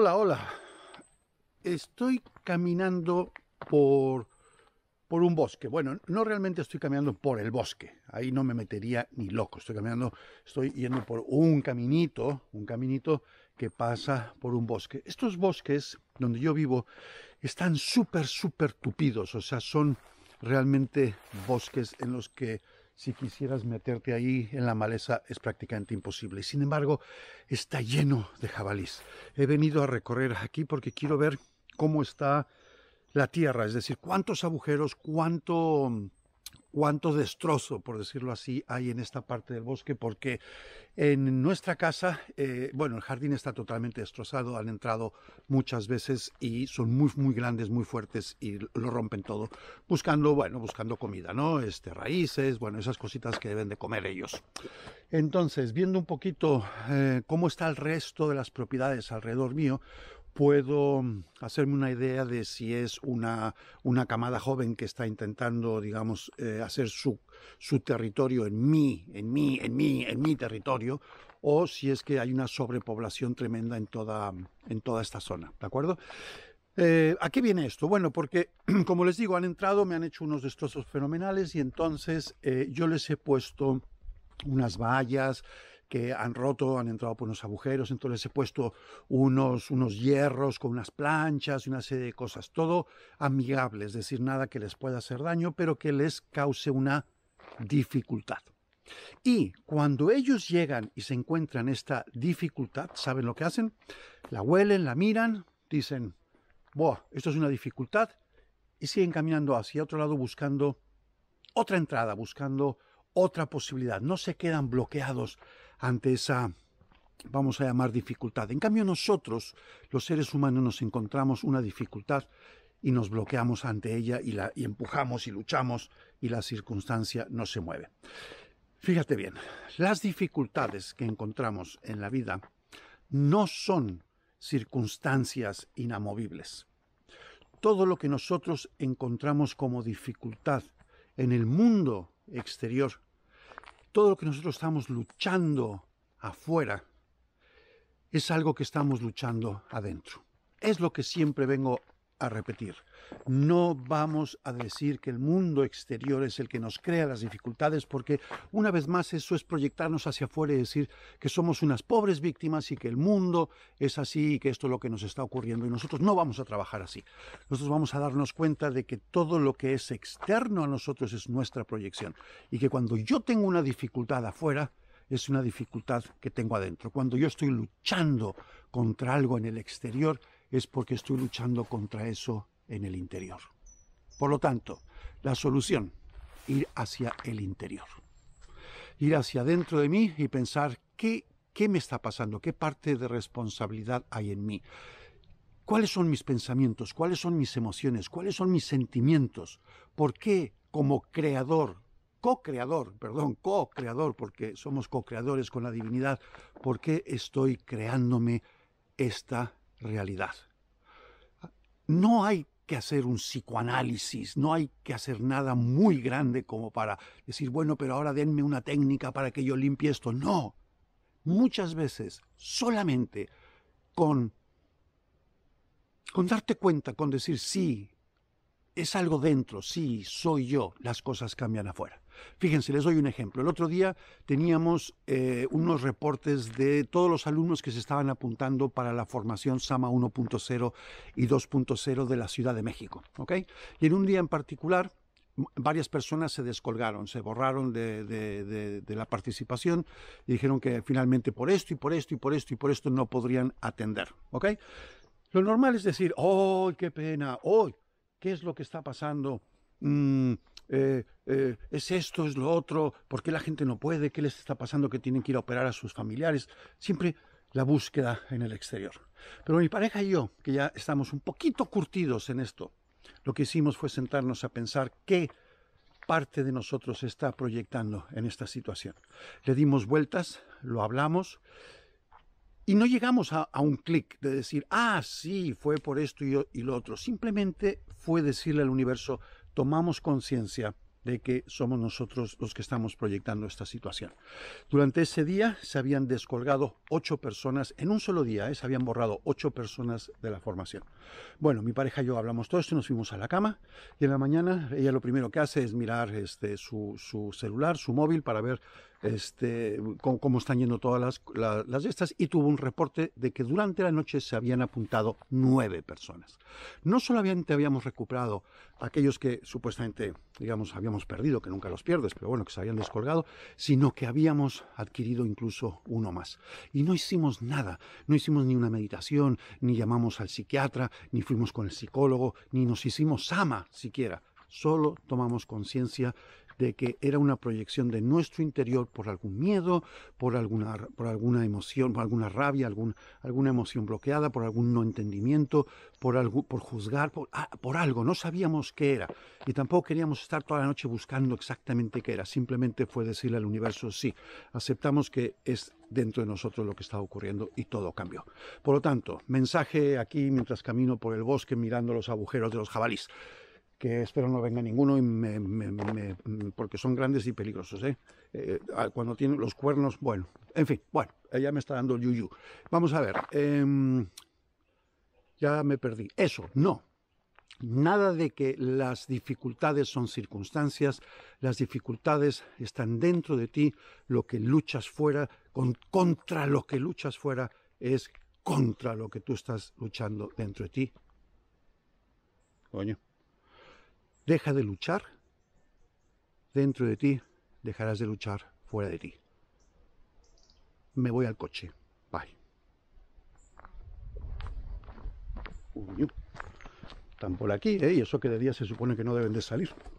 Hola, hola. Estoy caminando por, por un bosque. Bueno, no realmente estoy caminando por el bosque. Ahí no me metería ni loco. Estoy caminando, estoy yendo por un caminito, un caminito que pasa por un bosque. Estos bosques donde yo vivo están súper, súper tupidos. O sea, son realmente bosques en los que si quisieras meterte ahí en la maleza es prácticamente imposible. Sin embargo, está lleno de jabalís. He venido a recorrer aquí porque quiero ver cómo está la tierra, es decir, cuántos agujeros, cuánto cuánto destrozo, por decirlo así, hay en esta parte del bosque, porque en nuestra casa, eh, bueno, el jardín está totalmente destrozado, han entrado muchas veces y son muy, muy grandes, muy fuertes y lo rompen todo, buscando, bueno, buscando comida, ¿no? Este, raíces, bueno, esas cositas que deben de comer ellos. Entonces, viendo un poquito eh, cómo está el resto de las propiedades alrededor mío, puedo mm, hacerme una idea de si es una, una camada joven que está intentando, digamos, eh, hacer su, su territorio en mí, en mí, en mí, en mi territorio, o si es que hay una sobrepoblación tremenda en toda, en toda esta zona, ¿de acuerdo? Eh, ¿A qué viene esto? Bueno, porque como les digo, han entrado, me han hecho unos destrozos fenomenales y entonces eh, yo les he puesto unas vallas, que han roto, han entrado por unos agujeros, entonces he puesto unos, unos hierros con unas planchas y una serie de cosas, todo amigable, es decir, nada que les pueda hacer daño, pero que les cause una dificultad. Y cuando ellos llegan y se encuentran esta dificultad, ¿saben lo que hacen? La huelen, la miran, dicen, Buah, esto es una dificultad, y siguen caminando hacia otro lado buscando otra entrada, buscando otra posibilidad. No se quedan bloqueados ante esa vamos a llamar dificultad. En cambio nosotros, los seres humanos, nos encontramos una dificultad y nos bloqueamos ante ella y, la, empujamos y luchamos y la circunstancia no se mueve. Fíjate bien, las dificultades que encontramos en la vida no son circunstancias inamovibles. Todo lo que nosotros encontramos como dificultad en el mundo exterior todo lo que nosotros estamos luchando afuera es algo que estamos luchando adentro. Es lo que siempre vengo a repetir. No vamos a decir que el mundo exterior es el que nos crea las dificultades, porque una vez más eso es proyectarnos hacia afuera y decir que somos unas pobres víctimas y que el mundo es así y que esto es lo que nos está ocurriendo. Y nosotros no vamos a trabajar así. Nosotros vamos a darnos cuenta de que todo lo que es externo a nosotros es nuestra proyección. Y que cuando yo tengo una dificultad afuera, es una dificultad que tengo adentro. Cuando yo estoy luchando contra algo en el exterior, es porque estoy luchando contra eso en el interior. Por lo tanto, la solución, ir hacia el interior. Ir hacia dentro de mí y pensar qué, qué me está pasando, qué parte de responsabilidad hay en mí. ¿Cuáles son mis pensamientos? ¿Cuáles son mis emociones? ¿Cuáles son mis sentimientos? ¿Por qué como creador, co-creador, perdón, co-creador, porque somos co-creadores con la divinidad, por qué estoy creándome esta realidad. No hay que hacer un psicoanálisis, no hay que hacer nada muy grande como para decir, bueno, pero ahora denme una técnica para que yo limpie esto. No, muchas veces solamente con, con darte cuenta, con decir, sí, es algo dentro, sí, soy yo, las cosas cambian afuera. Fíjense, les doy un ejemplo. El otro día teníamos eh, unos reportes de todos los alumnos que se estaban apuntando para la formación SAMA 1.0 y 2.0 de la Ciudad de México. ¿ok? Y en un día en particular, varias personas se descolgaron, se borraron de, la participación y dijeron que finalmente por esto y por esto y por esto y por esto no podrían atender. ¿Ok? Lo normal es decir, ¡oh, qué pena! ¡oh, qué es lo que está pasando! Mm, es esto, es lo otro, por qué la gente no puede, qué les está pasando, que tienen que ir a operar a sus familiares. Siempre la búsqueda en el exterior. Pero mi pareja y yo, que ya estamos un poquito curtidos en esto, lo que hicimos fue sentarnos a pensar qué parte de nosotros está proyectando en esta situación. Le dimos vueltas, lo hablamos y no llegamos a, un clic de decir, ah, sí, fue por esto y, y lo otro. Simplemente fue decirle al universo, tomamos conciencia de que somos nosotros los que estamos proyectando esta situación. Durante ese día se habían descolgado ocho personas, en un solo día, ¿eh? se habían borrado ocho personas de la formación. Bueno, mi pareja y yo hablamos todo esto, y nos fuimos a la cama y en la mañana ella lo primero que hace es mirar este, su, su celular, su móvil, para ver este, cómo, están yendo todas las, las, estas, y tuvo un reporte de que durante la noche se habían apuntado nueve personas. No solamente habíamos recuperado aquellos que supuestamente, digamos, habíamos perdido, que nunca los pierdes, pero bueno, que se habían descolgado, sino que habíamos adquirido incluso uno más. Y no hicimos nada, no hicimos ni una meditación, ni llamamos al psiquiatra, ni fuimos con el psicólogo, ni nos hicimos ama siquiera. Solo tomamos conciencia de que era una proyección de nuestro interior por algún miedo, por alguna, por alguna emoción, por alguna rabia, algún, alguna emoción bloqueada, por algún no entendimiento, por, algo, por juzgar, por, ah, por algo. No sabíamos qué era y tampoco queríamos estar toda la noche buscando exactamente qué era. Simplemente fue decirle al universo, sí, aceptamos que es dentro de nosotros lo que está ocurriendo y todo cambió. Por lo tanto, mensaje aquí mientras camino por el bosque mirando los agujeros de los jabalíes que espero no venga ninguno y porque son grandes y peligrosos. ¿eh? eh ah, cuando tienen los cuernos, bueno, en fin, bueno, ella eh, me está dando el yuyu. Vamos a ver, em, ya me perdí. Eso, no. Nada de que las dificultades son circunstancias, las dificultades están dentro de ti, lo que luchas fuera, con, contra lo que luchas fuera es contra lo que tú estás luchando dentro de ti. Coño deja de luchar, dentro de ti dejarás de luchar fuera de ti. Me voy al coche. Bye. Uy, están por aquí, ¿eh? Y eso que de día se supone que no deben de salir.